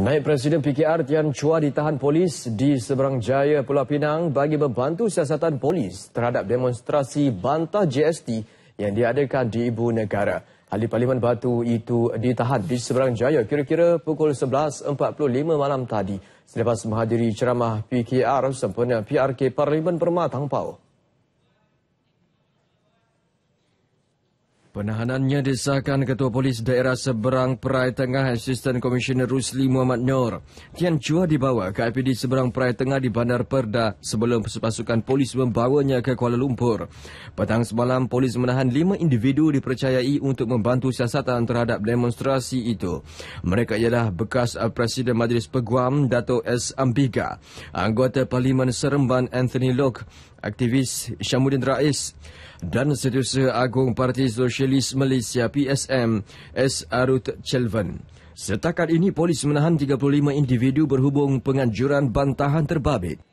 Naib Presiden PKR Tian Chua ditahan polis di Seberang Jaya Pulau Pinang bagi membantu siasatan polis terhadap demonstrasi bantah GST yang diadakan di Ibu Negara. Ahli Parlimen Batu itu ditahan di Seberang Jaya kira-kira pukul 11.45 malam tadi selepas menghadiri ceramah PKR sempena PRK Parlimen Permatang Pau. Penahanannya disahkan Ketua Polis Daerah Seberang Perai Tengah Assistant Commissioner Rusli Muhammad Nur. Tian Chua dibawa ke IPD Seberang Perai Tengah di Bandar Perda sebelum pasukan polis membawanya ke Kuala Lumpur. Petang semalam, polis menahan lima individu dipercayai untuk membantu siasatan terhadap demonstrasi itu. Mereka ialah bekas Presiden Majlis Peguam, Dato' S. Ambiga, anggota Parlimen Seremban Anthony Locke, aktivis Syamuddin Rais dan Setiausaha Agung Parti Sosialis Malaysia PSM S. Arut Chelvan. Setakat ini, polis menahan 35 individu berhubung penganjuran bantahan terbabit.